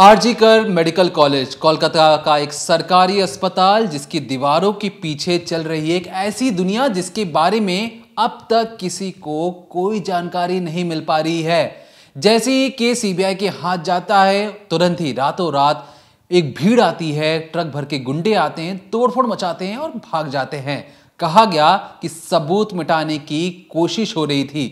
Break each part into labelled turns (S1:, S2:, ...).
S1: RG कर medical college Kolkata का एक सरकारी अस्पताल जिसकी दीवारों के पीछे चल रही एक ऐसी दुनिया जिसके बारे में अब तक किसी को कोई जानकारी नहीं मिल पा रही है जैसे ही के सीबीआई के हाथ जाता है तुरंत ही रातों रात एक भीड़ आती है ट्रक भर के गुंडे आते हैं तोड़फोड़ मचाते हैं और भाग जाते हैं कहा गया कि सबूत मिटाने की कोशिश हो रही थी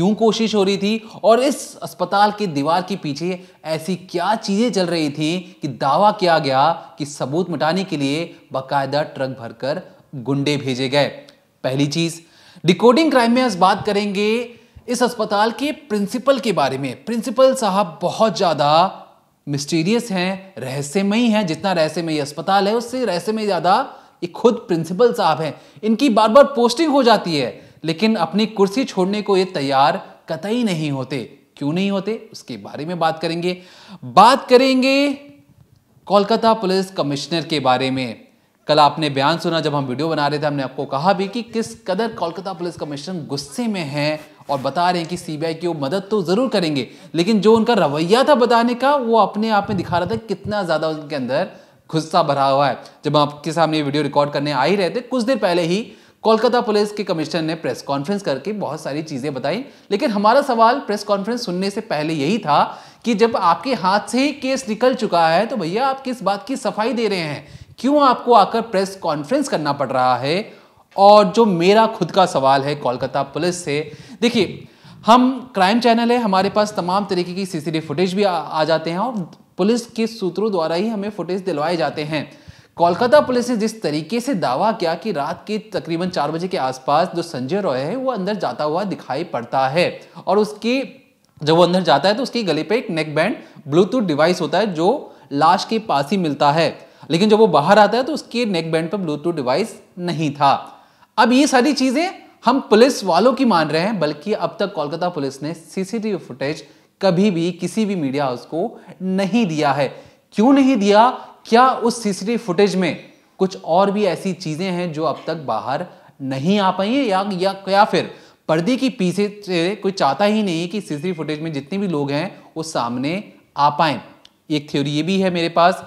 S1: क्यों कोशिश हो रही थी और इस अस्पताल की दीवार के पीछे ऐसी क्या चीज़ें चल रही थी कि दावा किया गया कि सबूत मिटाने के लिए बाकायदा ट्रक भरकर गुंडे भेजे गए पहली चीज़ डिकोडिंग क्राइम में आज बात करेंगे इस अस्पताल के प्रिंसिपल के बारे में प्रिंसिपल साहब बहुत ज़्यादा मिस्टीरियस हैं रहस्यमयी हैं जितना रहस्यमयी अस्पताल है उससे रहस्यमय ज़्यादा ये खुद प्रिंसिपल साहब हैं इनकी बार बार पोस्टिंग हो जाती है लेकिन अपनी कुर्सी छोड़ने को ये तैयार कतई नहीं होते क्यों नहीं होते उसके बारे में बात करेंगे बात करेंगे कोलकाता पुलिस कमिश्नर के बारे में कल आपने बयान सुना जब हम वीडियो बना रहे थे हमने आपको कहा भी कि किस कदर कोलकाता पुलिस कमिश्नर गुस्से में है और बता रहे हैं कि सीबीआई की वो मदद तो ज़रूर करेंगे लेकिन जो उनका रवैया था बताने का वो अपने आप में दिखा रहा था कितना ज़्यादा उनके अंदर गुस्सा भरा हुआ है जब आपके सामने वीडियो रिकॉर्ड करने आ ही रहे थे कुछ देर पहले ही कोलकाता पुलिस के कमिश्नर ने प्रेस कॉन्फ्रेंस करके बहुत सारी चीज़ें बताई लेकिन हमारा सवाल प्रेस कॉन्फ्रेंस सुनने से पहले यही था कि जब आपके हाथ से ही केस निकल चुका है तो भैया आप किस बात की सफाई दे रहे हैं क्यों आपको आकर प्रेस कॉन्फ्रेंस करना पड़ रहा है और जो मेरा खुद का सवाल है कोलकाता पुलिस से देखिए हम क्राइम चैनल है हमारे पास तमाम तरीके की सीसीटीवी फुटेज भी आ, आ जाते हैं और पुलिस के सूत्रों द्वारा ही हमें फुटेज दिलवाए जाते हैं कोलकाता पुलिस ने जिस तरीके से दावा किया कि रात के तकरीबन चार बजे के आसपास जो संजय रॉय है वो अंदर जाता हुआ दिखाई पड़ता है और उसकी जब वो अंदर जाता है तो उसके गले पे एक नेक बैंड ब्लूटूथ डिवाइस होता है जो लाश के पास ही मिलता है लेकिन जब वो बाहर आता है तो उसके नेक बैंड पर ब्लूटूथ डिवाइस नहीं था अब ये सारी चीजें हम पुलिस वालों की मान रहे हैं बल्कि अब तक कोलकाता पुलिस ने सीसीटीवी फुटेज कभी भी किसी भी मीडिया हाउस को नहीं दिया है क्यों नहीं दिया क्या उस सीसीटीवी फुटेज में कुछ और भी ऐसी चीज़ें हैं जो अब तक बाहर नहीं आ पाई है या, या या फिर पर्दे की पीछे से कोई चाहता ही नहीं कि सीसीटीवी फुटेज में जितने भी लोग हैं वो सामने आ पाए एक थ्योरी ये भी है मेरे पास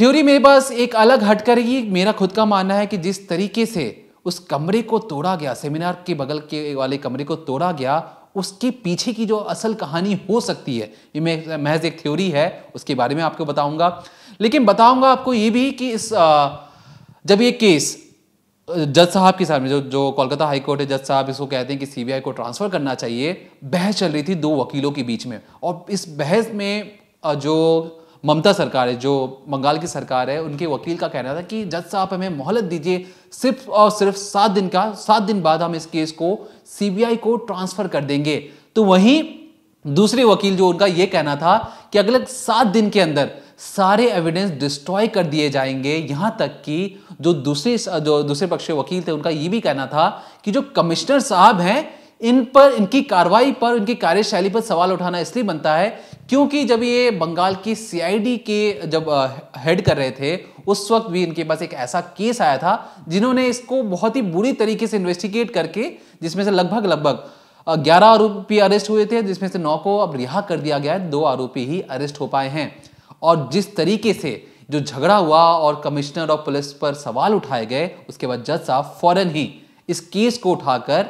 S1: थ्योरी मेरे पास एक अलग हट ही मेरा खुद का मानना है कि जिस तरीके से उस कमरे को तोड़ा गया सेमिनार के बगल के वाले कमरे को तोड़ा गया उसके पीछे की जो असल कहानी हो सकती है ये महज एक थ्योरी है उसके बारे में आपको बताऊंगा लेकिन बताऊंगा आपको ये भी कि इस जब ये केस जज साहब के सामने जो जो कोलकाता हाई कोर्ट है जज साहब इसको कहते हैं कि सीबीआई को ट्रांसफर करना चाहिए बहस चल रही थी दो वकीलों के बीच में और इस बहस में जो ममता सरकार है जो बंगाल की सरकार है उनके वकील का कहना था कि जज साहब हमें मोहलत दीजिए सिर्फ और सिर्फ सात दिन का सात दिन बाद हम इस केस को सीबीआई को ट्रांसफर कर देंगे तो वहीं दूसरे वकील जो उनका यह कहना था कि अगले सात दिन के अंदर सारे एविडेंस डिस्ट्रॉय कर दिए जाएंगे यहां तक कि जो दूसरे जो दूसरे पक्ष के वकील थे उनका यह भी कहना था कि जो कमिश्नर साहब हैं इन पर इनकी कार्रवाई पर उनकी कार्यशैली पर सवाल उठाना इसलिए बनता है क्योंकि जब ये बंगाल की सीआईडी के जब हेड कर रहे थे उस वक्त भी इनके पास एक ऐसा केस आया था जिन्होंने इसको बहुत ही बुरी तरीके से इन्वेस्टिगेट करके जिसमें से लगभग लगभग ग्यारह आरोपी अरेस्ट हुए थे जिसमें से नौ को अब रिहा कर दिया गया है दो आरोपी ही अरेस्ट हो पाए हैं और जिस तरीके से जो झगड़ा हुआ और कमिश्नर और पुलिस पर सवाल उठाए गए उसके बाद जज साहब फौरन ही इस केस को उठाकर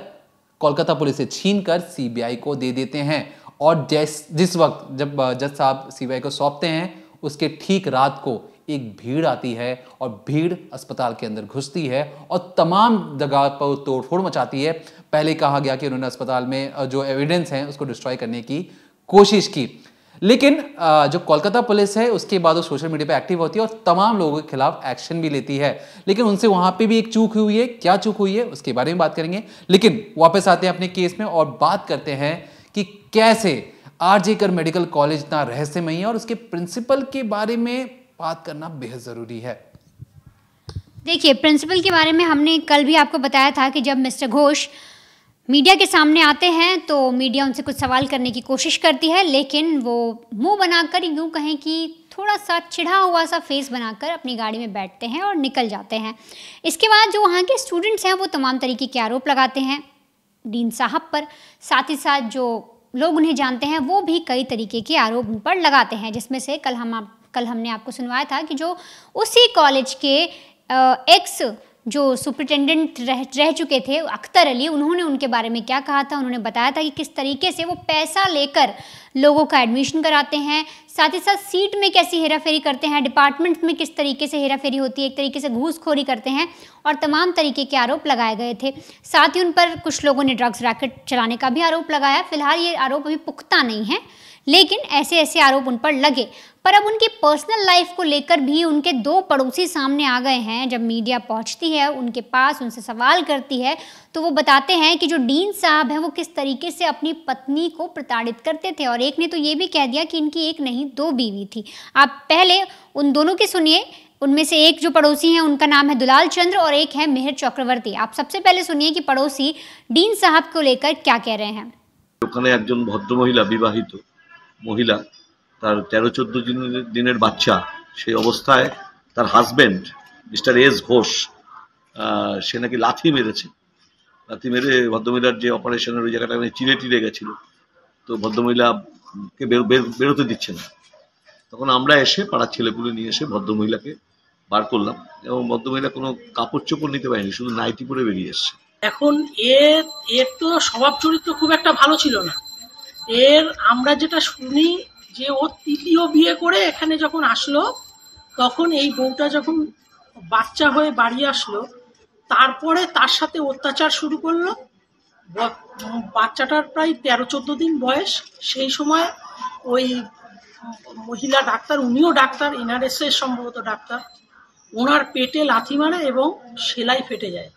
S1: कोलकाता पुलिस से छीन कर सीबीआई को दे देते हैं और जैस जिस वक्त जब जज साहब सीबीआई को सौंपते हैं उसके ठीक रात को एक भीड़ आती है और भीड़ अस्पताल के अंदर घुसती है और तमाम जगह पर तोड़फोड़ मचाती है पहले कहा गया कि उन्होंने अस्पताल में जो एविडेंस हैं उसको डिस्ट्रॉय करने की कोशिश की लेकिन जो कोलकाता पुलिस है उसके बाद वो सोशल मीडिया पे एक्टिव होती है और तमाम लोगों के खिलाफ एक्शन भी लेती है लेकिन उनसे वहां पे भी एक चूक हुई है क्या चूक हुई है उसके बारे में बात करेंगे लेकिन वापस आते हैं अपने केस में और बात करते हैं कि कैसे आरजेकर मेडिकल कॉलेज इतना रहस्यमय है और उसके प्रिंसिपल के बारे में बात करना बेहद ज़रूरी है
S2: देखिए प्रिंसिपल के बारे में हमने कल भी आपको बताया था कि जब मिस्टर घोष मीडिया के सामने आते हैं तो मीडिया उनसे कुछ सवाल करने की कोशिश करती है लेकिन वो मुंह बनाकर यूँ कहें कि थोड़ा सा चिढ़ा हुआ सा फेस बनाकर अपनी गाड़ी में बैठते हैं और निकल जाते हैं इसके बाद जो वहाँ के स्टूडेंट्स हैं वो तमाम तरीके के आरोप लगाते हैं डीन साहब पर साथ ही साथ जो लोग उन्हें जानते हैं वो भी कई तरीके के आरोप उन पर लगाते हैं जिसमें से कल हम आप कल हमने आपको सुनवाया था कि जो उसी कॉलेज के एक्स जो सुप्रिटेंडेंट रह रह चुके थे अख्तर अली उन्होंने उनके बारे में क्या कहा था उन्होंने बताया था कि किस तरीके से वो पैसा लेकर लोगों का एडमिशन कराते हैं साथ ही साथ सीट में कैसी हेराफेरी करते हैं डिपार्टमेंट में किस तरीके से हेराफेरी होती है एक तरीके से घूसखोरी करते हैं और तमाम तरीके के आरोप लगाए गए थे साथ ही उन पर कुछ लोगों ने ड्रग्स रैकेट चलाने का भी आरोप लगाया फिलहाल ये आरोप अभी पुख्ता नहीं है लेकिन ऐसे ऐसे आरोप उन पर लगे पर अब उनकी पर्सनल लाइफ को लेकर भी उनके दो पड़ोसी सामने आ गए हैं जब मीडिया पहुंचती है उनके पास उनसे सवाल करती है तो वो बताते हैं कि जो डीन साहब हैं वो किस तरीके से अपनी पत्नी को प्रताड़ित करते थे और एक ने तो ये भी कह दिया कि इनकी एक नहीं दो बीवी थी आप पहले उन दोनों की सुनिए उनमें से एक जो पड़ोसी हैं उनका नाम है दुलाल चंद्र और एक है मेहर चक्रवर्ती आप सबसे पहले सुनिए कि पड़ोसी डीन साहब को लेकर क्या कह रहे हैं
S1: ওখানে একজন ভদ্রমহিলা বিবাহিত মহিলা তার তেরো চোদ্দ দিনের বাচ্চা সেই অবস্থায় তার হাজব্যান্ড মিস্টার এস ঘোষ সে নাকি লাথি মেরেছে লাথি মেরে ভদ্রমহিলার যে অপারেশনের ওই জায়গাটা চিড়ে টিড়ে গেছিল তো ভদ্রমহিলাকে বেরোতে দিচ্ছে না তখন আমরা এসে পাড়ার ছেলেগুলো নিয়ে এসে ভদ্রমহিলাকে বার করলাম এবং ভদ্রমহিলা কোনো কাপড় চোপড় নিতে পারেনি শুধু নাইটি পরে বেরিয়ে এসছে
S2: এখন এর এর তো স্বভাব চরিত্র খুব একটা ভালো ছিল না এর আমরা যেটা শুনি যে ও তৃতীয় বিয়ে করে এখানে যখন আসলো তখন এই বউটা যখন বাচ্চা হয়ে বাড়ি আসলো তারপরে তার সাথে অত্যাচার শুরু করলো বাচ্চাটার প্রায় তেরো চোদ্দ দিন বয়স সেই সময় ওই মহিলা ডাক্তার উনিও ডাক্তার এনআরএস এর সম্ভবত ডাক্তার ওনার পেটে লাথি মারে এবং সেলাই ফেটে যায়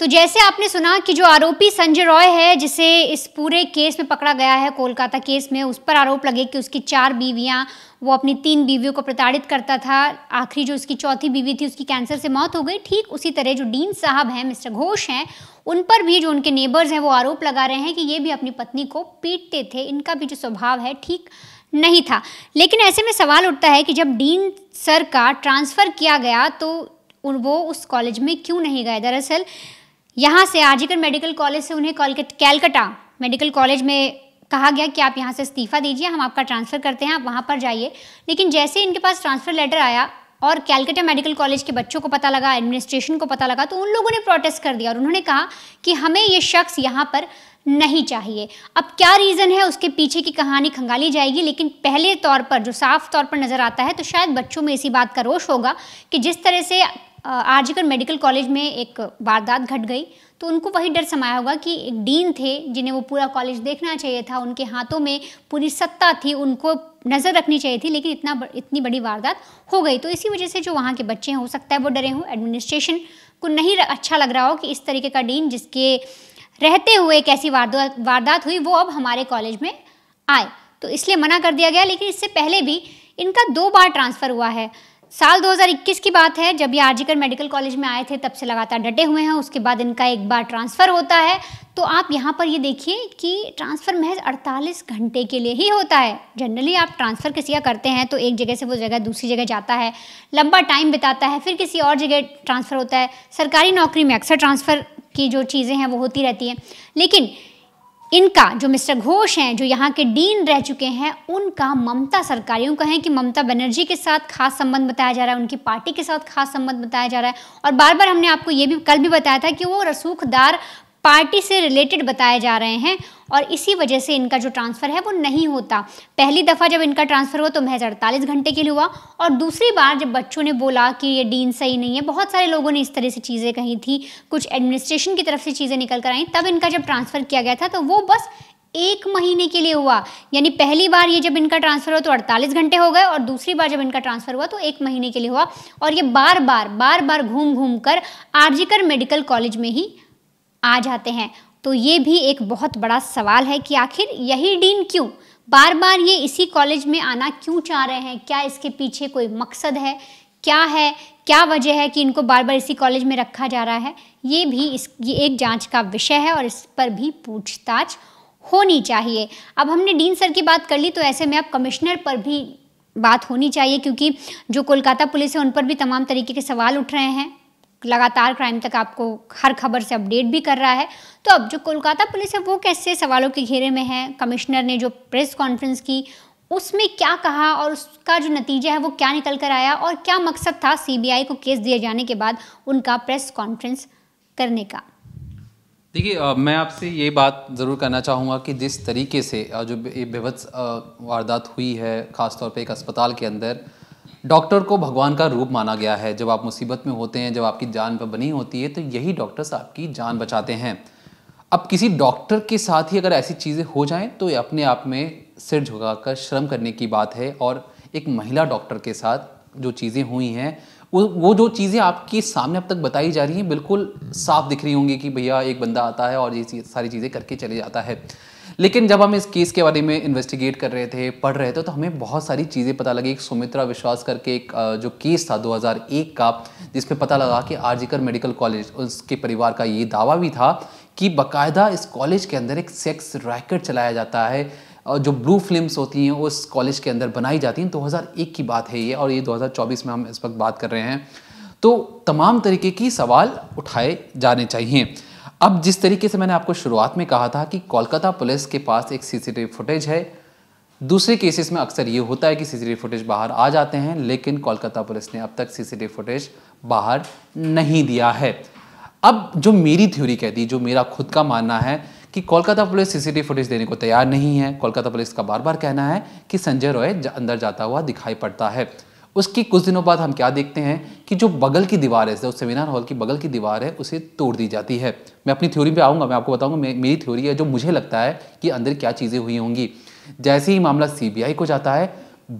S2: तो जैसे आपने सुना कि जो आरोपी संजय रॉय है जिसे इस पूरे केस में पकड़ा गया है कोलकाता केस में उस पर आरोप लगे कि उसकी चार बीवियां वो अपनी तीन बीवियों को प्रताड़ित करता था आखिरी जो उसकी चौथी बीवी थी उसकी कैंसर से मौत हो गई ठीक उसी तरह जो डीन साहब हैं मिस्टर घोष हैं उन पर भी जो उनके नेबर्स हैं वो आरोप लगा रहे हैं कि ये भी अपनी पत्नी को पीटते थे इनका भी जो स्वभाव है ठीक नहीं था लेकिन ऐसे में सवाल उठता है कि जब डीन सर का ट्रांसफ़र किया गया तो वो उस कॉलेज में क्यों नहीं गए दरअसल यहाँ से आजीकर मेडिकल कॉलेज से उन्हें कैलकटा मेडिकल कॉलेज में कहा गया कि आप यहाँ से इस्तीफ़ा दीजिए हम आपका ट्रांसफ़र करते हैं आप वहाँ पर जाइए लेकिन जैसे ही इनके पास ट्रांसफ़र लेटर आया और कैलकटा मेडिकल कॉलेज के बच्चों को पता लगा एडमिनिस्ट्रेशन को पता लगा तो उन लोगों ने प्रोटेस्ट कर दिया और उन्होंने कहा कि हमें ये शख्स यहाँ पर नहीं चाहिए अब क्या रीज़न है उसके पीछे की कहानी खंगाली जाएगी लेकिन पहले तौर पर जो साफ तौर पर नज़र आता है तो शायद बच्चों में इसी बात का रोष होगा कि जिस तरह से आरजीकर मेडिकल कॉलेज में एक वारदात घट गई तो उनको वही डर समाया होगा कि एक डीन थे जिन्हें वो पूरा कॉलेज देखना चाहिए था उनके हाथों में पूरी सत्ता थी उनको नज़र रखनी चाहिए थी लेकिन इतना इतनी बड़ी वारदात हो गई तो इसी वजह से जो वहाँ के बच्चे हैं हो सकता है वो डरे हों एडमिनिस्ट्रेशन को नहीं अच्छा लग रहा हो कि इस तरीके का डीन जिसके रहते हुए एक ऐसी वारदात हुई वो अब हमारे कॉलेज में आए तो इसलिए मना कर दिया गया लेकिन इससे पहले भी इनका दो बार ट्रांसफ़र हुआ है साल 2021 की बात है जब ये आरजीकर मेडिकल कॉलेज में आए थे तब से लगातार डटे हुए हैं उसके बाद इनका एक बार ट्रांसफ़र होता है तो आप यहाँ पर ये देखिए कि ट्रांसफ़र महज 48 घंटे के लिए ही होता है जनरली आप ट्रांसफ़र किसी का करते हैं तो एक जगह से वो जगह दूसरी जगह जाता है लंबा टाइम बिताता है फिर किसी और जगह ट्रांसफ़र होता है सरकारी नौकरी में अक्सर ट्रांसफ़र की जो चीज़ें हैं वो होती रहती हैं लेकिन इनका जो मिस्टर घोष हैं जो यहाँ के डीन रह चुके हैं उनका ममता सरकार यूँ कहें कि ममता बनर्जी के साथ खास संबंध बताया जा रहा है उनकी पार्टी के साथ खास संबंध बताया जा रहा है और बार बार हमने आपको ये भी कल भी बताया था कि वो रसूखदार पार्टी से रिलेटेड बताए जा रहे हैं और इसी वजह से इनका जो ट्रांसफ़र है वो नहीं होता पहली दफ़ा जब इनका ट्रांसफ़र हुआ तो महज अड़तालीस घंटे के लिए हुआ और दूसरी बार जब बच्चों ने बोला कि ये डीन सही नहीं है बहुत सारे लोगों ने इस तरह से चीज़ें कही थी कुछ एडमिनिस्ट्रेशन की तरफ से चीज़ें निकल कर आई तब इनका जब ट्रांसफ़र किया गया था तो वो बस एक महीने के लिए हुआ यानी पहली बार ये जब इनका ट्रांसफ़र हुआ तो 48 घंटे हो गए और दूसरी बार जब इनका ट्रांसफ़र हुआ तो एक महीने के लिए हुआ और ये बार बार बार बार घूम घूम कर आरजीकर मेडिकल कॉलेज में ही आ जाते हैं तो ये भी एक बहुत बड़ा सवाल है कि आखिर यही डीन क्यों बार बार ये इसी कॉलेज में आना क्यों चाह रहे हैं क्या इसके पीछे कोई मकसद है क्या है क्या वजह है कि इनको बार बार इसी कॉलेज में रखा जा रहा है ये भी इस ये एक जांच का विषय है और इस पर भी पूछताछ होनी चाहिए अब हमने डीन सर की बात कर ली तो ऐसे में अब कमिश्नर पर भी बात होनी चाहिए क्योंकि जो कोलकाता पुलिस है उन पर भी तमाम तरीके के सवाल उठ रहे हैं लगातार क्राइम तक आपको हर खबर से अपडेट भी कर रहा है तो अब जो कोलकाता पुलिस है वो कैसे सवालों के घेरे में है कमिश्नर ने जो प्रेस कॉन्फ्रेंस की उसमें क्या कहा और उसका जो नतीजा है वो क्या निकल कर आया और क्या मकसद था सीबीआई को केस दिए जाने के बाद उनका प्रेस कॉन्फ्रेंस करने का
S1: देखिए मैं आपसे ये बात ज़रूर करना चाहूँगा कि जिस तरीके से जो ये बेहद वारदात हुई है ख़ासतौर पे एक अस्पताल के अंदर डॉक्टर को भगवान का रूप माना गया है जब आप मुसीबत में होते हैं जब आपकी जान पर बनी होती है तो यही डॉक्टर्स आपकी जान बचाते हैं अब किसी डॉक्टर के साथ ही अगर ऐसी चीज़ें हो जाएं तो ये अपने आप में सिर झुकाकर श्रम करने की बात है और एक महिला डॉक्टर के साथ जो चीज़ें हुई हैं वो वो जो चीज़ें आपके सामने अब तक बताई जा रही हैं बिल्कुल साफ दिख रही होंगी कि भैया एक बंदा आता है और ये सारी चीज़ें करके चले जाता है लेकिन जब हम इस केस के बारे में इन्वेस्टिगेट कर रहे थे पढ़ रहे थे तो हमें बहुत सारी चीज़ें पता लगी एक सुमित्रा विश्वास करके एक जो केस था 2001 का जिसमें पता लगा कि आरजीकर मेडिकल कॉलेज उसके परिवार का ये दावा भी था कि बाकायदा इस कॉलेज के अंदर एक सेक्स रैकेट चलाया जाता है और जो ब्लू फिल्म्स होती हैं उस कॉलेज के अंदर बनाई जाती हैं 2001 की बात है ये और ये 2024 में हम इस वक्त बात कर रहे हैं तो तमाम तरीके की सवाल उठाए जाने चाहिए अब जिस तरीके से मैंने आपको शुरुआत में कहा था कि कोलकाता पुलिस के पास एक सीसीटीवी फुटेज है दूसरे केसेस में अक्सर ये होता है कि सीसीटीवी फुटेज बाहर आ जाते हैं लेकिन कोलकाता पुलिस ने अब तक सीसीटीवी फुटेज बाहर नहीं दिया है अब जो मेरी थ्योरी कहती जो मेरा खुद का मानना है कि कोलकाता पुलिस सीसीटीवी फुटेज देने को तैयार नहीं है कोलकाता पुलिस का बार बार कहना है कि संजय रॉय अंदर जाता हुआ दिखाई पड़ता है उसके कुछ दिनों बाद हम क्या देखते हैं कि जो बगल की दीवार है जो सेमिनार हॉल की बगल की दीवार है उसे तोड़ दी जाती है मैं अपनी थ्योरी पे आऊँगा मैं आपको बताऊँगा मेरी थ्योरी है जो मुझे लगता है कि अंदर क्या चीज़ें हुई होंगी जैसे ही मामला सीबीआई को जाता है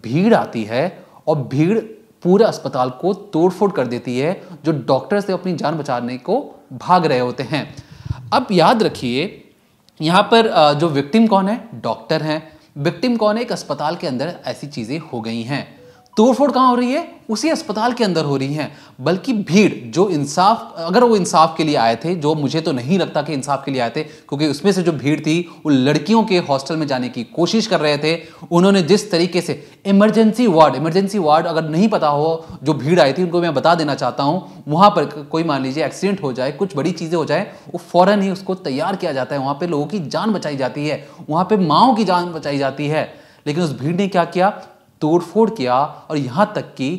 S1: भीड़ आती है और भीड़ पूरे अस्पताल को तोड़फोड़ कर देती है जो डॉक्टर से अपनी जान बचाने को भाग रहे होते हैं अब याद रखिए यहाँ पर जो विक्टिम कौन है डॉक्टर हैं विक्टिम कौन है एक अस्पताल के अंदर ऐसी चीज़ें हो गई हैं तोड़फोड़ कहाँ हो रही है उसी अस्पताल के अंदर हो रही है बल्कि भीड़ जो इंसाफ अगर वो इंसाफ के लिए आए थे जो मुझे तो नहीं लगता कि इंसाफ के लिए आए थे क्योंकि उसमें से जो भीड़ थी वो लड़कियों के हॉस्टल में जाने की कोशिश कर रहे थे उन्होंने जिस तरीके से इमरजेंसी वार्ड इमरजेंसी वार्ड अगर नहीं पता हो जो भीड़ आई थी उनको मैं बता देना चाहता हूँ वहाँ पर कोई मान लीजिए एक्सीडेंट हो जाए कुछ बड़ी चीज़ें हो जाए वो फ़ौरन ही उसको तैयार किया जाता है वहाँ पर लोगों की जान बचाई जाती है वहाँ पर माओ की जान बचाई जाती है लेकिन उस भीड़ ने क्या किया तोड़फोड़ किया और यहाँ तक कि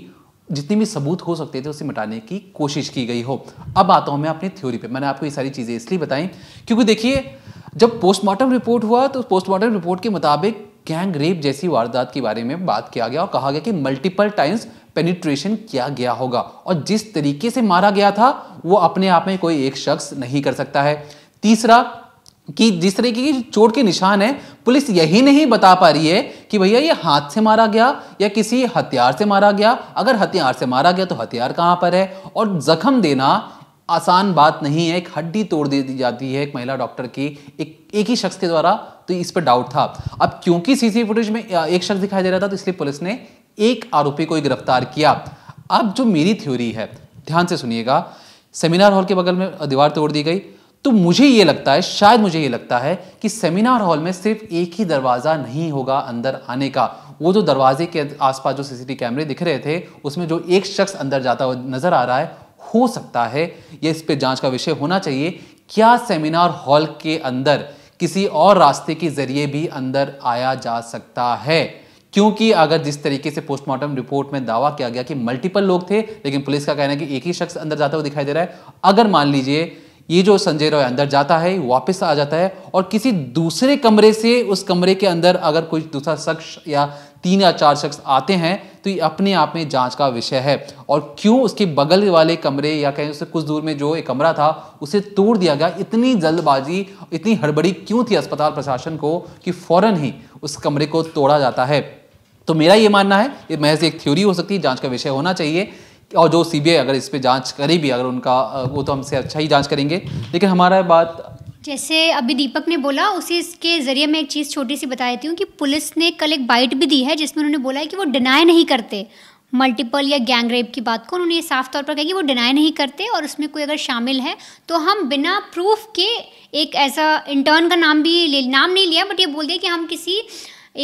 S1: जितने भी सबूत हो सकते थे उसे मिटाने की कोशिश की गई हो अब आता हूँ मैं अपनी थ्योरी पे मैंने आपको ये सारी चीज़ें इसलिए बताई क्योंकि देखिए जब पोस्टमार्टम रिपोर्ट हुआ तो पोस्टमार्टम रिपोर्ट के मुताबिक गैंग रेप जैसी वारदात के बारे में बात किया गया और कहा गया कि मल्टीपल टाइम्स पेनिट्रेशन किया गया होगा और जिस तरीके से मारा गया था वो अपने आप में कोई एक शख्स नहीं कर सकता है तीसरा कि जिस तरीके की चोट के निशान है पुलिस यही नहीं बता पा रही है कि भैया ये हाथ से मारा गया या किसी हथियार से मारा गया अगर हथियार से मारा गया तो हथियार कहां पर है और जख्म देना आसान बात नहीं है एक हड्डी तोड़ दी जाती है एक महिला डॉक्टर की एक एक ही शख्स के द्वारा तो इस पर डाउट था अब क्योंकि सीसी फुटेज में एक शख्स दिखाई दे रहा था तो इसलिए पुलिस ने एक आरोपी को गिरफ्तार किया अब जो मेरी थ्योरी है ध्यान से सुनिएगा सेमिनार हॉल के बगल में दीवार तोड़ दी गई तो मुझे ये लगता है शायद मुझे ये लगता है कि सेमिनार हॉल में सिर्फ एक ही दरवाज़ा नहीं होगा अंदर आने का वो जो दरवाजे के आसपास जो सीसीटीवी कैमरे दिख रहे थे उसमें जो एक शख्स अंदर जाता हुआ नज़र आ रहा है हो सकता है ये इस पर जांच का विषय होना चाहिए क्या सेमिनार हॉल के अंदर किसी और रास्ते के जरिए भी अंदर आया जा सकता है क्योंकि अगर जिस तरीके से पोस्टमार्टम रिपोर्ट में दावा किया गया कि मल्टीपल लोग थे लेकिन पुलिस का कहना है कि एक ही शख्स अंदर जाता हुआ दिखाई दे रहा है अगर मान लीजिए ये जो संजय रॉय अंदर जाता है वापस आ जाता है और किसी दूसरे कमरे से उस कमरे के अंदर अगर कोई दूसरा शख्स या तीन या चार शख्स आते हैं तो ये अपने आप में जांच का विषय है और क्यों उसके बगल वाले कमरे या कहें उससे कुछ दूर में जो एक कमरा था उसे तोड़ दिया गया इतनी जल्दबाजी इतनी हड़बड़ी क्यों थी अस्पताल प्रशासन को कि फौरन ही उस कमरे को तोड़ा जाता है तो मेरा ये मानना है ये महज एक थ्योरी हो सकती है जांच का विषय होना चाहिए और जो सी अगर इस पर जाँच करे भी अगर उनका वो तो हमसे अच्छा ही जाँच करेंगे लेकिन हमारा बात
S2: जैसे अभी दीपक ने बोला उसी इसके ज़रिए मैं एक चीज़ छोटी सी बता देती हूँ कि पुलिस ने कल एक बाइट भी दी है जिसमें उन्होंने बोला है कि वो डिनाई नहीं करते मल्टीपल या गैंग रेप की बात को उन्होंने ये साफ तौर पर कहा कि वो डिनाई नहीं करते और उसमें कोई अगर शामिल है तो हम बिना प्रूफ के एक ऐसा इंटर्न का नाम भी ले नाम नहीं लिया बट ये बोल दिया कि हम किसी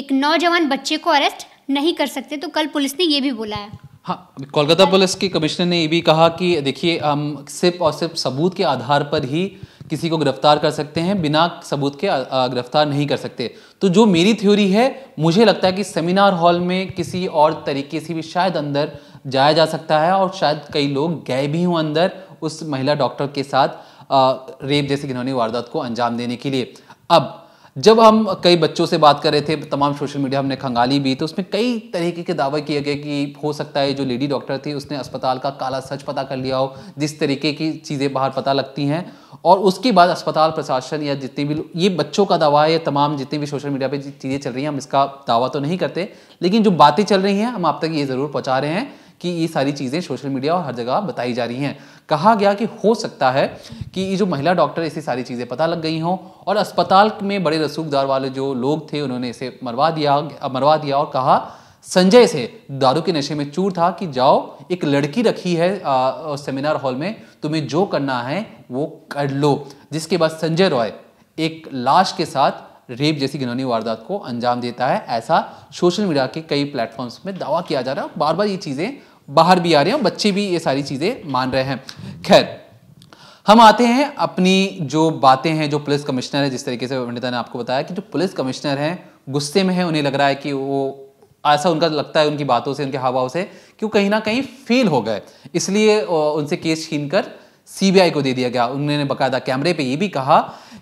S2: एक नौजवान बच्चे को अरेस्ट नहीं कर सकते तो कल पुलिस ने ये भी बोला है
S1: हाँ कोलकाता पुलिस के कमिश्नर ने ये भी कहा कि देखिए हम सिर्फ और सिर्फ सबूत के आधार पर ही किसी को गिरफ्तार कर सकते हैं बिना सबूत के गिरफ्तार नहीं कर सकते तो जो मेरी थ्योरी है मुझे लगता है कि सेमिनार हॉल में किसी और तरीके से भी शायद अंदर जाया जा सकता है और शायद कई लोग गए भी हों अंदर उस महिला डॉक्टर के साथ रेप जैसे घिनौनी वारदात को अंजाम देने के लिए अब जब हम कई बच्चों से बात कर रहे थे तमाम सोशल मीडिया हमने खंगाली भी तो उसमें कई तरीके के दावे किए गए कि हो सकता है जो लेडी डॉक्टर थी उसने अस्पताल का काला सच पता कर लिया हो जिस तरीके की चीज़ें बाहर पता लगती हैं और उसके बाद अस्पताल प्रशासन या जितने भी ये बच्चों का दावा है तमाम जितनी भी सोशल मीडिया पर चीज़ें चल रही हैं हम इसका दावा तो नहीं करते लेकिन जो बातें चल रही हैं हम आप तक ये ज़रूर पहुँचा रहे हैं कि ये सारी चीज़ें सोशल मीडिया और हर जगह बताई जा रही हैं कहा गया कि हो सकता है कि ये जो महिला डॉक्टर इसे सारी चीज़ें पता लग गई हों और अस्पताल में बड़े रसूखदार वाले जो लोग थे उन्होंने इसे मरवा दिया मरवा दिया और कहा संजय से दारू के नशे में चूर था कि जाओ एक लड़की रखी है आ, सेमिनार हॉल में तुम्हें जो करना है वो कर लो जिसके बाद संजय रॉय एक लाश के साथ रेप जैसी घिनौनी वारदात को अंजाम देता है ऐसा सोशल मीडिया के कई प्लेटफॉर्म्स में दावा किया जा रहा है बार बार ये चीज़ें बाहर भी आ रही हैं बच्चे भी ये सारी चीज़ें मान रहे हैं खैर हम आते हैं अपनी जो बातें हैं जो पुलिस कमिश्नर है जिस तरीके से वंडिता ने आपको बताया कि जो पुलिस कमिश्नर हैं गुस्से में है उन्हें लग रहा है कि वो ऐसा उनका लगता है उनकी बातों से उनके हाव से कि वो कहीं ना कहीं फेल हो गए इसलिए उनसे केस छीन कर सीबीआई को दे दिया गया उन्होंने बकायदा कैमरे पे ये भी कहा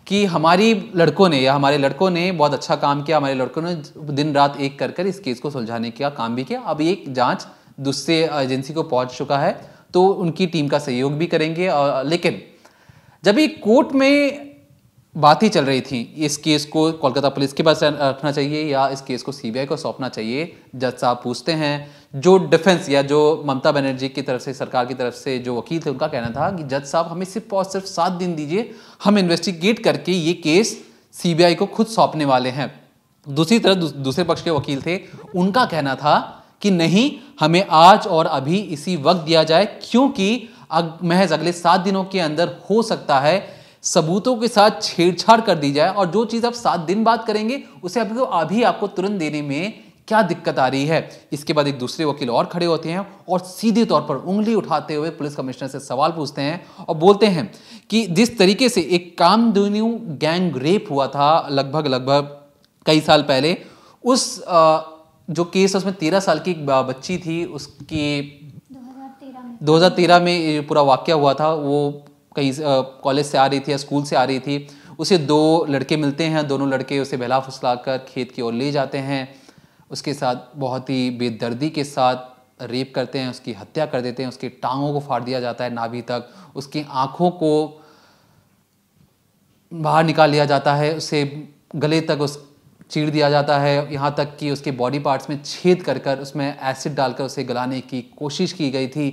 S1: कि हमारी लड़कों ने या हमारे लड़कों ने बहुत अच्छा काम किया हमारे लड़कों ने दिन रात एक कर कर इस केस को सुलझाने का काम भी किया अब एक जांच दूसरे एजेंसी को पहुंच चुका है तो उनकी टीम का सहयोग भी करेंगे लेकिन जब ये कोर्ट में बात ही चल रही थी इस केस को कोलकाता पुलिस के पास रखना चाहिए या इस केस को सीबीआई को सौंपना चाहिए जज साहब पूछते हैं जो डिफेंस या जो ममता बनर्जी की तरफ से सरकार की तरफ से जो वकील थे उनका कहना था कि जज साहब हमें सिर्फ और सिर्फ सात दिन दीजिए हम इन्वेस्टिगेट करके ये केस सीबीआई को खुद सौंपने वाले हैं दूसरी तरफ दूसरे पक्ष के वकील थे उनका कहना था कि नहीं हमें आज और अभी इसी वक्त दिया जाए क्योंकि अग, महज अगले सात दिनों के अंदर हो सकता है सबूतों के साथ छेड़छाड़ कर दी जाए और जो चीज़ आप सात दिन बाद करेंगे उसे आपको अभी आपको तुरंत देने में क्या दिक्कत आ रही है इसके बाद एक दूसरे वकील और खड़े होते हैं और सीधे तौर पर उंगली उठाते हुए पुलिस कमिश्नर से सवाल पूछते हैं और बोलते हैं कि जिस तरीके से एक कामधेनु गैंग रेप हुआ था लगभग लगभग कई साल पहले उस जो केस उसमें तेरह साल की एक बच्ची थी उसकी 2013 में पूरा वाक्य हुआ था वो कहीं कॉलेज से आ रही थी या स्कूल से आ रही थी उसे दो लड़के मिलते हैं दोनों लड़के उसे बहला फुसला कर खेत की ओर ले जाते हैं उसके साथ बहुत ही बेदर्दी के साथ रेप करते हैं उसकी हत्या कर देते हैं उसकी टांगों को फाड़ दिया जाता है नाभि तक उसकी आँखों को बाहर निकाल लिया जाता है उसे गले तक उस चीर दिया जाता है यहाँ तक कि उसके बॉडी पार्ट्स में छेद कर कर उसमें एसिड डालकर उसे गलाने की कोशिश की गई थी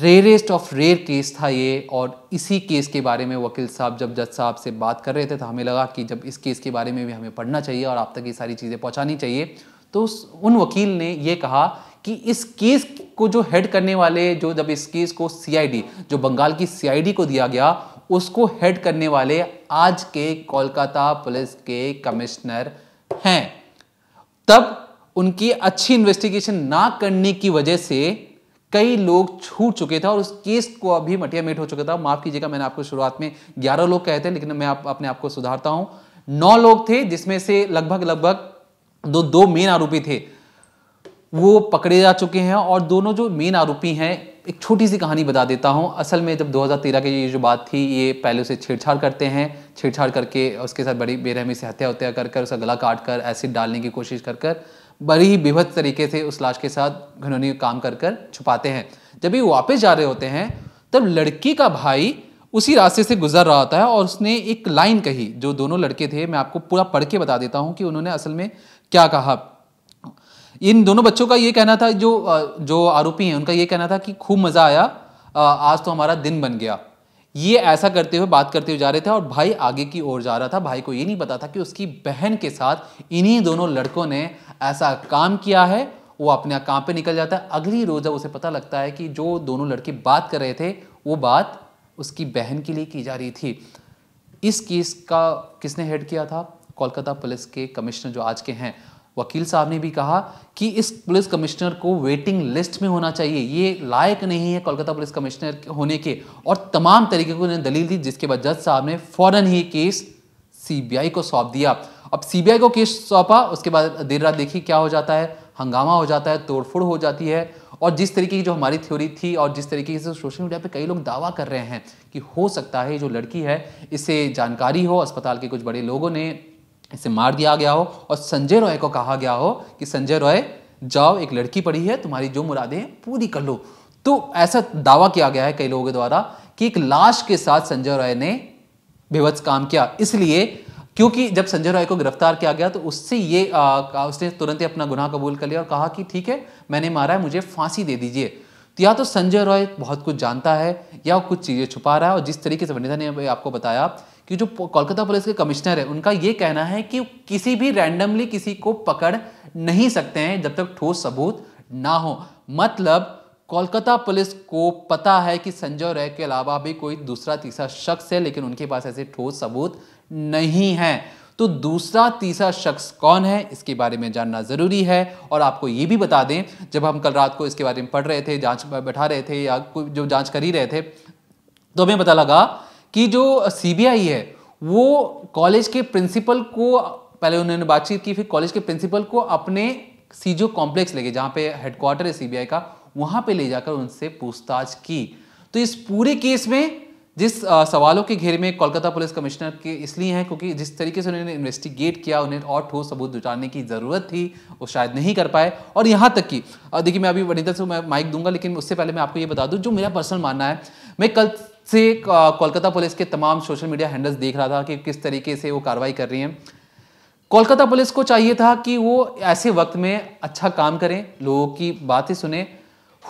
S1: रेयरेस्ट ऑफ रेयर केस था ये और इसी केस के बारे में वकील साहब जब जज साहब से बात कर रहे थे तो हमें लगा कि जब इस केस के बारे में भी हमें पढ़ना चाहिए और आप तक ये सारी चीज़ें पहुंचानी चाहिए तो उस उन वकील ने ये कहा कि इस केस को जो हेड करने वाले जो जब इस केस को सीआईडी जो बंगाल की सीआईडी को दिया गया उसको हेड करने वाले आज के कोलकाता पुलिस के कमिश्नर हैं तब उनकी अच्छी इन्वेस्टिगेशन ना करने की वजह से कई लोग छूट चुके थे और उस केस को अभी मटियामेट हो चुका था माफ कीजिएगा मैंने आपको शुरुआत में ग्यारह लोग कहे थे लेकिन मैं आप, अपने आप को सुधारता हूं नौ लोग थे जिसमें से लगभग लगभग दो दो मेन आरोपी थे वो पकड़े जा चुके हैं और दोनों जो मेन आरोपी हैं एक छोटी सी कहानी बता देता हूं असल में जब 2013 की ये जो बात थी ये पहले उसे छेड़छाड़ करते हैं छेड़छाड़ करके उसके साथ बड़ी बेरहमी से हत्या हत्या कर कर उसका गला काट कर एसिड डालने की कोशिश कर कर बड़ी ही विभत्स तरीके से उस लाश के साथ घनौनी काम कर कर छुपाते हैं जब ये वापस जा रहे होते हैं तब लड़की का भाई उसी रास्ते से गुजर रहा होता है और उसने एक लाइन कही जो दोनों लड़के थे मैं आपको पूरा पढ़ के बता देता हूँ कि उन्होंने असल में क्या कहा इन दोनों बच्चों का ये कहना था जो जो आरोपी हैं उनका ये कहना था कि खूब मज़ा आया आज तो हमारा दिन बन गया ये ऐसा करते हुए बात करते हुए जा रहे थे और भाई आगे की ओर जा रहा था भाई को ये नहीं पता था कि उसकी बहन के साथ इन्हीं दोनों लड़कों ने ऐसा काम किया है वो अपने काम पे निकल जाता है अगली रोज़ जब उसे पता लगता है कि जो दोनों लड़के बात कर रहे थे वो बात उसकी बहन के लिए की जा रही थी इस केस का किसने हेड किया था कोलकाता पुलिस के कमिश्नर जो आज के हैं वकील साहब ने भी कहा कि इस पुलिस कमिश्नर को वेटिंग लिस्ट में होना चाहिए ये लायक नहीं है कोलकाता पुलिस कमिश्नर होने के और तमाम तरीके को उन्हें दलील दी जिसके बाद जज साहब ने फौरन ही केस सीबीआई को सौंप दिया अब सीबीआई को केस सौंपा उसके बाद देर रात देखिए क्या हो जाता है हंगामा हो जाता है तोड़फोड़ हो जाती है और जिस तरीके की जो हमारी थ्योरी थी और जिस तरीके से सोशल मीडिया पे कई लोग दावा कर रहे हैं कि हो सकता है जो लड़की है इसे जानकारी हो अस्पताल के कुछ बड़े लोगों ने इसे मार दिया गया हो और संजय रॉय को कहा गया हो कि संजय रॉय जाओ एक लड़की पड़ी है तुम्हारी जो मुरादें हैं पूरी कर लो तो ऐसा दावा किया गया है कई लोगों के द्वारा कि एक लाश के साथ संजय रॉय ने बेवत्स काम किया इसलिए क्योंकि जब संजय रॉय को गिरफ्तार किया गया तो उससे ये आ, उसने तुरंत ही अपना गुनाह कबूल कर लिया और कहा कि ठीक है मैंने मारा है मुझे फांसी दे दीजिए तो या तो संजय रॉय बहुत कुछ जानता है या कुछ चीज़ें छुपा रहा है और जिस तरीके से वनिता ने आपको बताया कि जो कोलकाता पुलिस के कमिश्नर है उनका यह कहना है कि किसी भी रैंडमली किसी को पकड़ नहीं सकते हैं जब तक ठोस सबूत ना हो मतलब कोलकाता पुलिस को पता है कि संजय रॉय के अलावा भी कोई दूसरा तीसरा शख्स है लेकिन उनके पास ऐसे ठोस सबूत नहीं है तो दूसरा तीसरा शख्स कौन है इसके बारे में जानना ज़रूरी है और आपको ये भी बता दें जब हम कल रात को इसके बारे में पढ़ रहे थे जांच बैठा रहे थे या जो जांच कर ही रहे थे तो हमें पता लगा कि जो सीबीआई है वो कॉलेज के प्रिंसिपल को पहले उन्होंने बातचीत की फिर कॉलेज के प्रिंसिपल को अपने सीजो कॉम्प्लेक्स लेके जहाँ पे हेडक्वार्टर है सीबीआई का वहाँ पे ले जाकर उनसे पूछताछ की तो इस पूरे केस में जिस आ, सवालों के घेरे में कोलकाता पुलिस कमिश्नर के इसलिए हैं क्योंकि जिस तरीके से उन्होंने इन्वेस्टिगेट किया उन्हें और ठोस सबूत जुटाने की ज़रूरत थी वो शायद नहीं कर पाए और यहाँ तक कि देखिए मैं अभी वनिता से मैं माइक दूंगा लेकिन उससे पहले मैं आपको ये बता दूँ जो मेरा पर्सनल मानना है मैं कल से कोलकाता पुलिस के तमाम सोशल मीडिया हैंडल्स देख रहा था कि किस तरीके से वो कार्रवाई कर रही हैं कोलकाता पुलिस को चाहिए था कि वो ऐसे वक्त में अच्छा काम करें लोगों की बातें सुने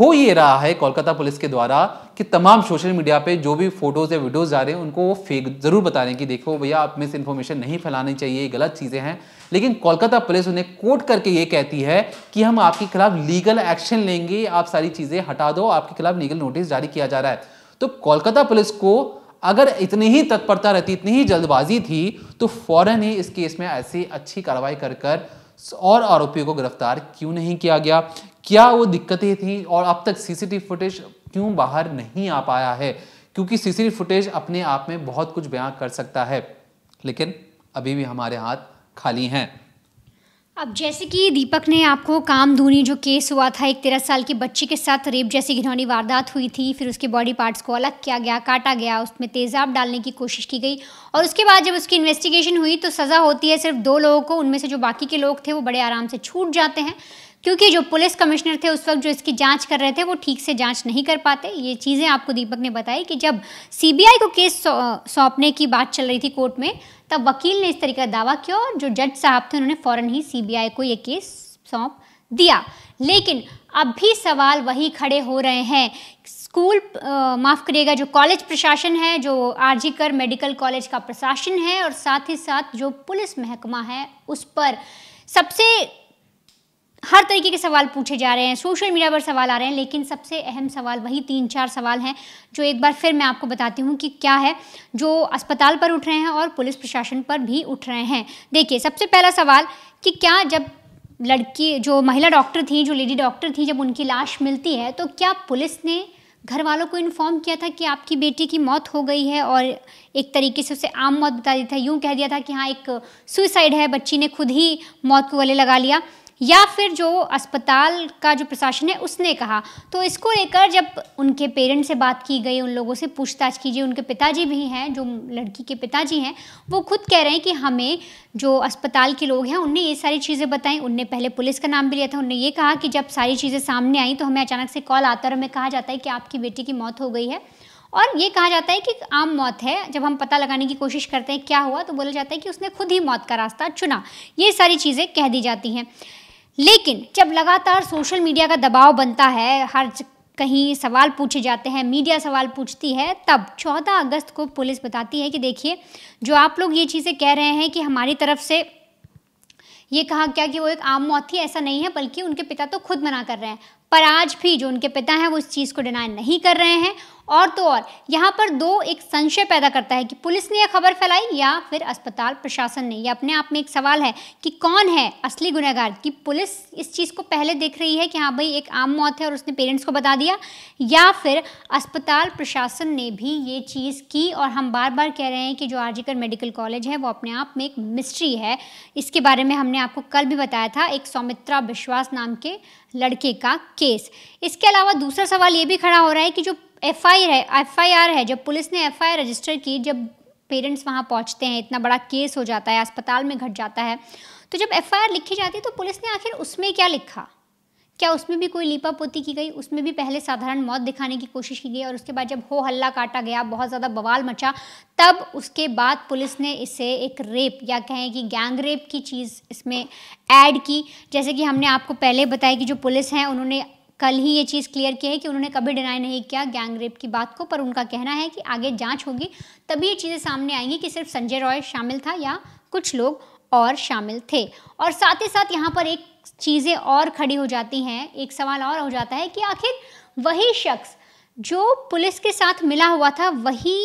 S1: हो ये रहा है कोलकाता पुलिस के द्वारा कि तमाम सोशल मीडिया पे जो भी फोटोज या वीडियोज जा रहे हैं उनको वो फेक जरूर बता रहे हैं कि देखो भैया आप मिस इन्फॉर्मेशन नहीं फैलानी चाहिए गलत चीज़ें हैं लेकिन कोलकाता पुलिस उन्हें कोट करके ये कहती है कि हम आपके खिलाफ लीगल एक्शन लेंगे आप सारी चीज़ें हटा दो आपके खिलाफ लीगल नोटिस जारी किया जा रहा है तो कोलकाता पुलिस को अगर इतनी ही तत्परता रहती इतनी ही जल्दबाजी थी तो फौरन ही इस केस में ऐसी अच्छी कार्रवाई कर कर और आरोपियों को गिरफ्तार क्यों नहीं किया गया क्या वो दिक्कतें थी और अब तक सीसीटीवी फुटेज क्यों बाहर नहीं आ पाया है क्योंकि सीसीटीवी फुटेज अपने आप में बहुत कुछ बयां कर सकता है लेकिन अभी भी हमारे हाथ खाली हैं
S2: अब जैसे कि दीपक ने आपको काम धूनी जो केस हुआ था एक तेरह साल के बच्चे के साथ रेप जैसी घिनौनी वारदात हुई थी फिर उसके बॉडी पार्ट्स को अलग किया गया काटा गया उसमें तेज़ाब डालने की कोशिश की गई और उसके बाद जब उसकी इन्वेस्टिगेशन हुई तो सज़ा होती है सिर्फ दो लोगों को उनमें से जो बाकी के लोग थे वो बड़े आराम से छूट जाते हैं क्योंकि जो पुलिस कमिश्नर थे उस वक्त जो इसकी जांच कर रहे थे वो ठीक से जांच नहीं कर पाते ये चीज़ें आपको दीपक ने बताई कि जब सीबीआई को केस सौंपने की बात चल रही थी कोर्ट में तब वकील ने इस तरीके का दावा किया और जो जज साहब थे उन्होंने फ़ौरन ही सीबीआई को ये केस सौंप दिया लेकिन अब भी सवाल वही खड़े हो रहे हैं स्कूल माफ़ करिएगा जो कॉलेज प्रशासन है जो जी कर मेडिकल कॉलेज का प्रशासन है और साथ ही साथ जो पुलिस महकमा है उस पर सबसे हर तरीके के सवाल पूछे जा रहे हैं सोशल मीडिया पर सवाल आ रहे हैं लेकिन सबसे अहम सवाल वही तीन चार सवाल हैं जो एक बार फिर मैं आपको बताती हूँ कि क्या है जो अस्पताल पर उठ रहे हैं और पुलिस प्रशासन पर भी उठ रहे हैं देखिए सबसे पहला सवाल कि क्या जब लड़की जो महिला डॉक्टर थी जो लेडी डॉक्टर थी जब उनकी लाश मिलती है तो क्या पुलिस ने घर वालों को इन्फॉर्म किया था कि आपकी बेटी की मौत हो गई है और एक तरीके से उसे आम मौत बता दी था यूँ कह दिया था कि हाँ एक सुइसाइड है बच्ची ने खुद ही मौत को गले लगा लिया या फिर जो अस्पताल का जो प्रशासन है उसने कहा तो इसको लेकर जब उनके पेरेंट्स से बात की गई उन लोगों से पूछताछ की उनके पिताजी भी हैं जो लड़की के पिताजी हैं वो खुद कह रहे हैं कि हमें जो अस्पताल के लोग हैं उनने ये सारी चीज़ें बताई उनने पहले पुलिस का नाम भी लिया था उनने ये कहा कि जब सारी चीज़ें सामने आई तो हमें अचानक से कॉल आता और हमें कहा जाता है कि आपकी बेटी की मौत हो गई है और ये कहा जाता है कि आम मौत है जब हम पता लगाने की कोशिश करते हैं क्या हुआ तो बोला जाता है कि उसने खुद ही मौत का रास्ता चुना ये सारी चीज़ें कह दी जाती हैं लेकिन जब लगातार सोशल मीडिया का दबाव बनता है हर कहीं सवाल पूछे जाते हैं मीडिया सवाल पूछती है तब 14 अगस्त को पुलिस बताती है कि देखिए जो आप लोग ये चीज़ें कह रहे हैं कि हमारी तरफ से ये कहा क्या कि वो एक आम मौत थी ऐसा नहीं है बल्कि उनके पिता तो खुद मना कर रहे हैं पर आज भी जो उनके पिता हैं वो इस चीज़ को डिनाई नहीं कर रहे हैं और तो और यहाँ पर दो एक संशय पैदा करता है कि पुलिस ने यह खबर फैलाई या फिर अस्पताल प्रशासन ने यह अपने आप में एक सवाल है कि कौन है असली गुनहगार कि पुलिस इस चीज़ को पहले देख रही है कि हाँ भाई एक आम मौत है और उसने पेरेंट्स को बता दिया या फिर अस्पताल प्रशासन ने भी ये चीज़ की और हम बार बार कह रहे हैं कि जो आर्जिकल मेडिकल कॉलेज है वो अपने आप में एक मिस्ट्री है इसके बारे में हमने आपको कल भी बताया था एक सौमित्रा विश्वास नाम के लड़के का केस इसके अलावा दूसरा सवाल ये भी खड़ा हो रहा है कि जो एफ आई है एफ आई आर है जब पुलिस ने एफ आई रजिस्टर की जब पेरेंट्स वहाँ पहुँचते हैं इतना बड़ा केस हो जाता है अस्पताल में घट जाता है तो जब एफ आई आर लिखी जाती है तो पुलिस ने आखिर उसमें क्या लिखा क्या उसमें भी कोई लीपापोती की गई उसमें भी पहले साधारण मौत दिखाने की कोशिश की गई और उसके बाद जब हो हल्ला काटा गया बहुत ज़्यादा बवाल मचा तब उसके बाद पुलिस ने इसे एक रेप या कहें कि गैंग रेप की चीज़ इसमें ऐड की जैसे कि हमने आपको पहले बताया कि जो पुलिस हैं उन्होंने कल ही ये चीज़ क्लियर की है कि उन्होंने कभी डिनाई नहीं किया गैंग रेप की बात को पर उनका कहना है कि आगे जांच होगी तभी ये चीज़ें सामने आएंगी कि सिर्फ संजय रॉय शामिल था या कुछ लोग और शामिल थे और साथ ही साथ यहाँ पर एक चीज़ें और खड़ी हो जाती हैं एक सवाल और हो जाता है कि आखिर वही शख्स जो पुलिस के साथ मिला हुआ था वही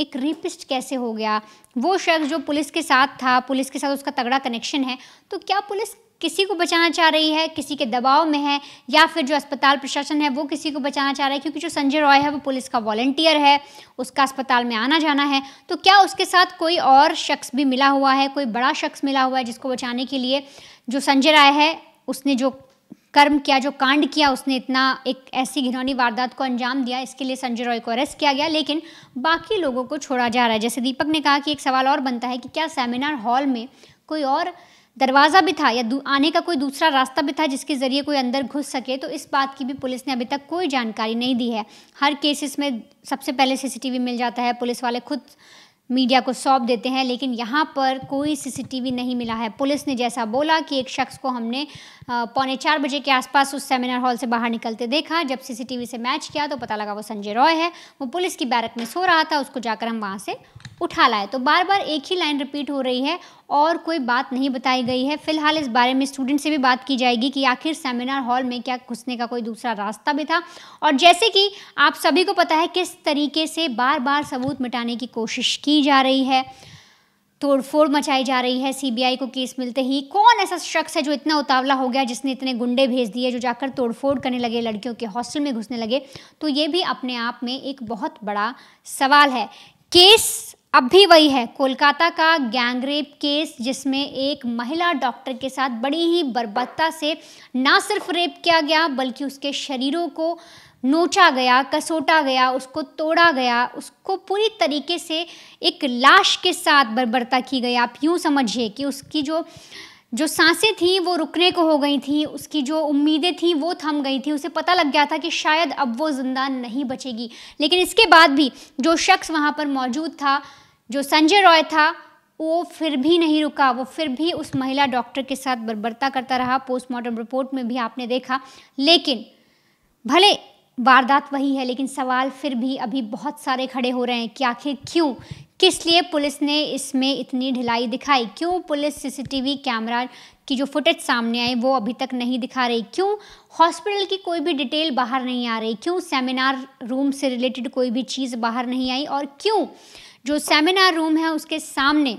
S2: एक रेपिस्ट कैसे हो गया वो शख्स जो पुलिस के साथ था पुलिस के साथ उसका तगड़ा कनेक्शन है तो क्या पुलिस किसी को बचाना चाह रही है किसी के दबाव में है या फिर जो अस्पताल प्रशासन है वो किसी को बचाना चाह रहा है क्योंकि जो संजय रॉय है वो पुलिस का वॉल्टियर है उसका अस्पताल में आना जाना है तो क्या उसके साथ कोई और शख्स भी मिला हुआ है कोई बड़ा शख्स मिला हुआ है जिसको बचाने के लिए जो संजय राय है उसने जो कर्म किया जो कांड किया उसने इतना एक ऐसी घिनौनी वारदात को अंजाम दिया इसके लिए संजय रॉय को अरेस्ट किया गया लेकिन बाकी लोगों को छोड़ा जा रहा है जैसे दीपक ने कहा कि एक सवाल और बनता है कि क्या सेमिनार हॉल में कोई और दरवाज़ा भी था या आने का कोई दूसरा रास्ता भी था जिसके ज़रिए कोई अंदर घुस सके तो इस बात की भी पुलिस ने अभी तक कोई जानकारी नहीं दी है हर केसेस में सबसे पहले सीसीटीवी मिल जाता है पुलिस वाले खुद मीडिया को सौंप देते हैं लेकिन यहाँ पर कोई सीसीटीवी नहीं मिला है पुलिस ने जैसा बोला कि एक शख्स को हमने पौने चार बजे के आसपास उस सेमिनार हॉल से बाहर निकलते देखा जब सीसीटीवी से मैच किया तो पता लगा वो संजय रॉय है वो पुलिस की बैरक में सो रहा था उसको जाकर हम वहाँ से उठा लाए तो बार बार एक ही लाइन रिपीट हो रही है और कोई बात नहीं बताई गई है फिलहाल इस बारे में स्टूडेंट से भी बात की जाएगी कि आखिर सेमिनार हॉल में क्या घुसने का कोई दूसरा रास्ता भी था और जैसे कि आप सभी को पता है किस तरीके से बार बार सबूत मिटाने की कोशिश की जा रही है तोड़फोड़ मचाई जा रही है सीबीआई को केस मिलते ही कौन ऐसा शख्स है जो इतना उतावला हो गया जिसने इतने गुंडे भेज दिए जो जाकर तोड़फोड़ करने लगे लड़कियों के हॉस्टल में घुसने लगे तो ये भी अपने आप में एक बहुत बड़ा सवाल है केस अब भी वही है कोलकाता का गैंगरेप केस जिसमें एक महिला डॉक्टर के साथ बड़ी ही बर्बत्ता से ना सिर्फ रेप किया गया बल्कि उसके शरीरों को नोचा गया कसोटा गया उसको तोड़ा गया उसको पूरी तरीके से एक लाश के साथ बर्बरता की गई आप यूँ समझिए कि उसकी जो जो सांसें थीं वो रुकने को हो गई थी उसकी जो उम्मीदें थीं वो थम गई थी उसे पता लग गया था कि शायद अब वो ज़िंदा नहीं बचेगी लेकिन इसके बाद भी जो शख्स वहाँ पर मौजूद था जो संजय रॉय था वो फिर भी नहीं रुका वो फिर भी उस महिला डॉक्टर के साथ बर्बरता करता रहा पोस्टमार्टम रिपोर्ट में भी आपने देखा लेकिन भले वारदात वही है लेकिन सवाल फिर भी अभी बहुत सारे खड़े हो रहे हैं कि आखिर क्यों किस लिए पुलिस ने इसमें इतनी ढिलाई दिखाई क्यों पुलिस सीसीटीवी कैमरा की जो फुटेज सामने आई वो अभी तक नहीं दिखा रही क्यों हॉस्पिटल की कोई भी डिटेल बाहर नहीं आ रही क्यों सेमिनार रूम से रिलेटेड कोई भी चीज़ बाहर नहीं आई और क्यों जो सेमिनार रूम है उसके सामने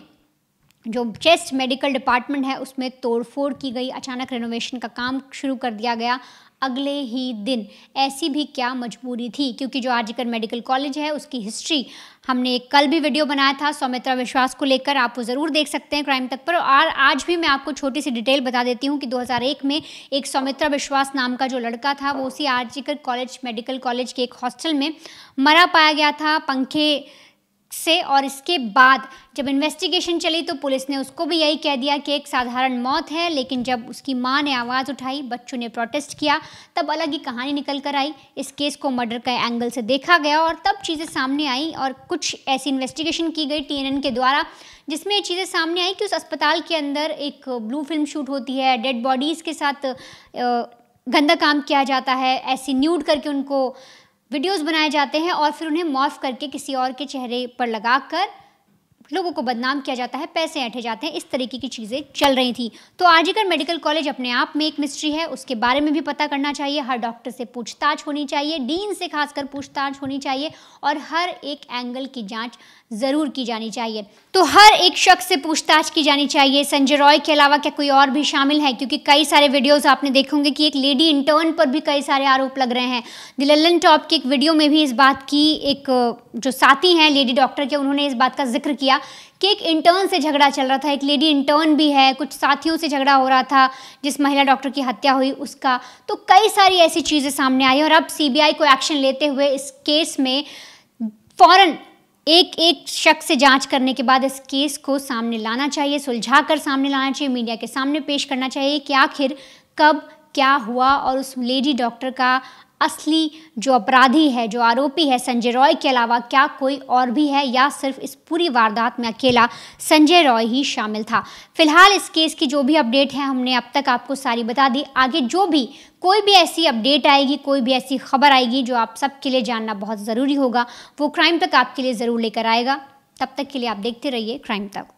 S2: जो चेस्ट मेडिकल डिपार्टमेंट है उसमें तोड़फोड़ की गई अचानक रेनोवेशन का काम शुरू कर दिया गया अगले ही दिन ऐसी भी क्या मजबूरी थी क्योंकि जो आर्जिकर मेडिकल कॉलेज है उसकी हिस्ट्री हमने कल भी वीडियो बनाया था सौमित्रा विश्वास को लेकर आप वो ज़रूर देख सकते हैं क्राइम तक पर और आज भी मैं आपको छोटी सी डिटेल बता देती हूँ कि 2001 में एक सौमित्रा विश्वास नाम का जो लड़का था वो उसी आर्जिकर कॉलेज मेडिकल कॉलेज के एक हॉस्टल में मरा पाया गया था पंखे से और इसके बाद जब इन्वेस्टिगेशन चली तो पुलिस ने उसको भी यही कह दिया कि एक साधारण मौत है लेकिन जब उसकी मां ने आवाज़ उठाई बच्चों ने प्रोटेस्ट किया तब अलग ही कहानी निकल कर आई इस केस को मर्डर का एंगल से देखा गया और तब चीज़ें सामने आई और कुछ ऐसी इन्वेस्टिगेशन की गई टी के द्वारा जिसमें ये चीज़ें सामने आई कि उस अस्पताल के अंदर एक ब्लू फिल्म शूट होती है डेड बॉडीज़ के साथ गंदा काम किया जाता है ऐसी न्यूड करके उनको वीडियोस बनाए जाते हैं और फिर उन्हें मॉर्फ करके किसी और के चेहरे पर लगाकर लोगों को बदनाम किया जाता है पैसे ऐठे जाते हैं इस तरीके की चीज़ें चल रही थी तो आजीकर मेडिकल कॉलेज अपने आप में एक मिस्ट्री है उसके बारे में भी पता करना चाहिए हर डॉक्टर से पूछताछ होनी चाहिए डीन से खासकर पूछताछ होनी चाहिए और हर एक एंगल की जाँच ज़रूर की जानी चाहिए तो हर एक शख्स से पूछताछ की जानी चाहिए संजय रॉय के अलावा क्या कोई और भी शामिल है क्योंकि कई सारे वीडियोस आपने देखे होंगे कि एक लेडी इंटर्न पर भी कई सारे आरोप लग रहे हैं दिलल्लन टॉप की एक वीडियो में भी इस बात की एक जो साथी हैं लेडी डॉक्टर के उन्होंने इस बात का जिक्र किया कि एक इंटर्न से झगड़ा चल रहा था एक लेडी इंटर्न भी है कुछ साथियों से झगड़ा हो रहा था जिस महिला डॉक्टर की हत्या हुई उसका तो कई सारी ऐसी चीज़ें सामने आई और अब सीबीआई को एक्शन लेते हुए इस केस में फ़ौरन एक एक शख्स से जांच करने के बाद इस केस को सामने लाना चाहिए सुलझा कर सामने लाना चाहिए मीडिया के सामने पेश करना चाहिए कि आखिर कब क्या हुआ और उस लेडी डॉक्टर का असली जो अपराधी है जो आरोपी है संजय रॉय के अलावा क्या कोई और भी है या सिर्फ इस पूरी वारदात में अकेला संजय रॉय ही शामिल था फिलहाल इस केस की जो भी अपडेट है हमने अब तक आपको सारी बता दी आगे जो भी कोई भी ऐसी अपडेट आएगी कोई भी ऐसी खबर आएगी जो आप सबके लिए जानना बहुत ज़रूरी होगा वो क्राइम तक आपके लिए ज़रूर लेकर आएगा तब तक के लिए आप देखते रहिए क्राइम तक